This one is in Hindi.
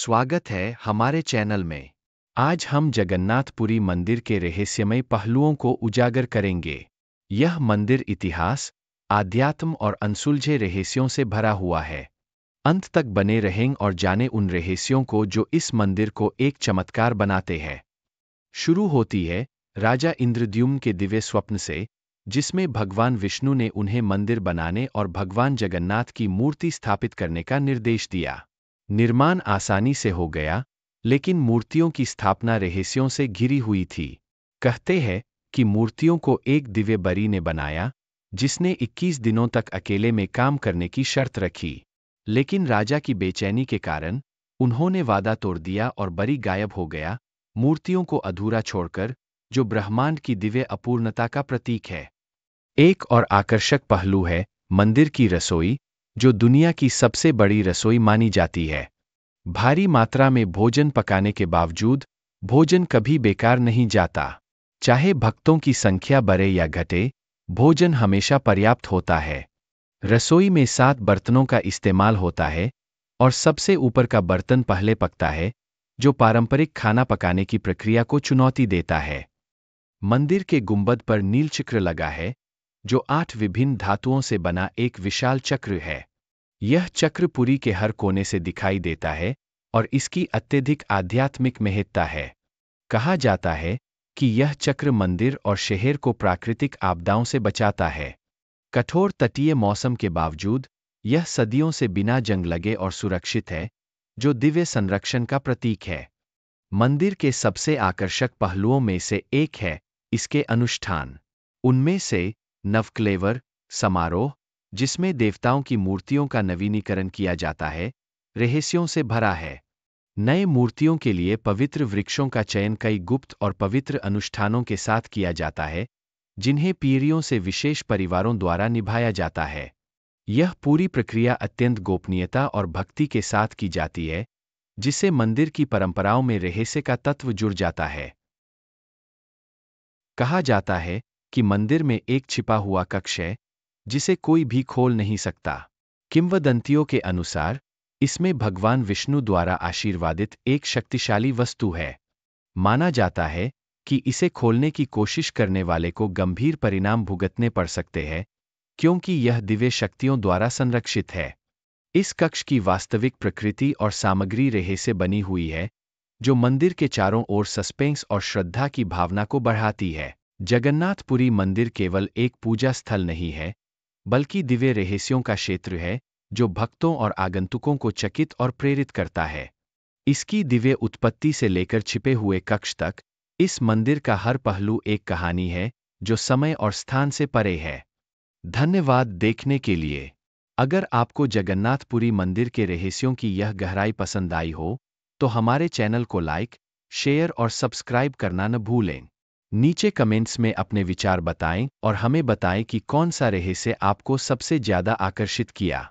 स्वागत है हमारे चैनल में आज हम जगन्नाथपुरी मंदिर के रहस्यमय पहलुओं को उजागर करेंगे यह मंदिर इतिहास आध्यात्म और अनसुलझे रहस्यों से भरा हुआ है अंत तक बने रहें और जाने उन रहस्यों को जो इस मंदिर को एक चमत्कार बनाते हैं शुरू होती है राजा इंद्रद्युम के दिव्य स्वप्न से जिसमें भगवान विष्णु ने उन्हें मंदिर बनाने और भगवान जगन्नाथ की मूर्ति स्थापित करने का निर्देश दिया निर्माण आसानी से हो गया लेकिन मूर्तियों की स्थापना रहस्यों से घिरी हुई थी कहते हैं कि मूर्तियों को एक दिव्य बरी ने बनाया जिसने 21 दिनों तक अकेले में काम करने की शर्त रखी लेकिन राजा की बेचैनी के कारण उन्होंने वादा तोड़ दिया और बरी गायब हो गया मूर्तियों को अधूरा छोड़कर जो ब्रह्मांड की दिव्य अपूर्णता का प्रतीक है एक और आकर्षक पहलू है मंदिर की रसोई जो दुनिया की सबसे बड़ी रसोई मानी जाती है भारी मात्रा में भोजन पकाने के बावजूद भोजन कभी बेकार नहीं जाता चाहे भक्तों की संख्या बढ़े या घटे भोजन हमेशा पर्याप्त होता है रसोई में सात बर्तनों का इस्तेमाल होता है और सबसे ऊपर का बर्तन पहले पकता है जो पारंपरिक खाना पकाने की प्रक्रिया को चुनौती देता है मंदिर के गुंबद पर नीलचक्र लगा है जो आठ विभिन्न धातुओं से बना एक विशाल चक्र है यह चक्र पुरी के हर कोने से दिखाई देता है और इसकी अत्यधिक आध्यात्मिक महत्ता है कहा जाता है कि यह चक्र मंदिर और शहर को प्राकृतिक आपदाओं से बचाता है कठोर तटीय मौसम के बावजूद यह सदियों से बिना जंग लगे और सुरक्षित है जो दिव्य संरक्षण का प्रतीक है मंदिर के सबसे आकर्षक पहलुओं में से एक है इसके अनुष्ठान उनमें से नवक्लेवर समारोह जिसमें देवताओं की मूर्तियों का नवीनीकरण किया जाता है रहस्यों से भरा है नए मूर्तियों के लिए पवित्र वृक्षों का चयन कई गुप्त और पवित्र अनुष्ठानों के साथ किया जाता है जिन्हें पीढ़ियों से विशेष परिवारों द्वारा निभाया जाता है यह पूरी प्रक्रिया अत्यंत गोपनीयता और भक्ति के साथ की जाती है जिससे मंदिर की परंपराओं में रहस्य का तत्व जुड़ जाता है कहा जाता है कि मंदिर में एक छिपा हुआ कक्ष है जिसे कोई भी खोल नहीं सकता किंवदंतियों के अनुसार इसमें भगवान विष्णु द्वारा आशीर्वादित एक शक्तिशाली वस्तु है माना जाता है कि इसे खोलने की कोशिश करने वाले को गंभीर परिणाम भुगतने पड़ सकते हैं क्योंकि यह दिव्य शक्तियों द्वारा संरक्षित है इस कक्ष की वास्तविक प्रकृति और सामग्री रेहे से बनी हुई है जो मंदिर के चारों ओर सस्पेंस और श्रद्धा की भावना को बढ़ाती है जगन्नाथपुरी मंदिर केवल एक पूजा स्थल नहीं है बल्कि दिव्य रहस्यों का क्षेत्र है जो भक्तों और आगंतुकों को चकित और प्रेरित करता है इसकी दिव्य उत्पत्ति से लेकर छिपे हुए कक्ष तक इस मंदिर का हर पहलू एक कहानी है जो समय और स्थान से परे है धन्यवाद देखने के लिए अगर आपको जगन्नाथपुरी मंदिर के रहस्यों की यह गहराई पसंद आई हो तो हमारे चैनल को लाइक शेयर और सब्सक्राइब करना न भूलें नीचे कमेंट्स में अपने विचार बताएं और हमें बताएं कि कौन सा रहस्य आपको सबसे ज्यादा आकर्षित किया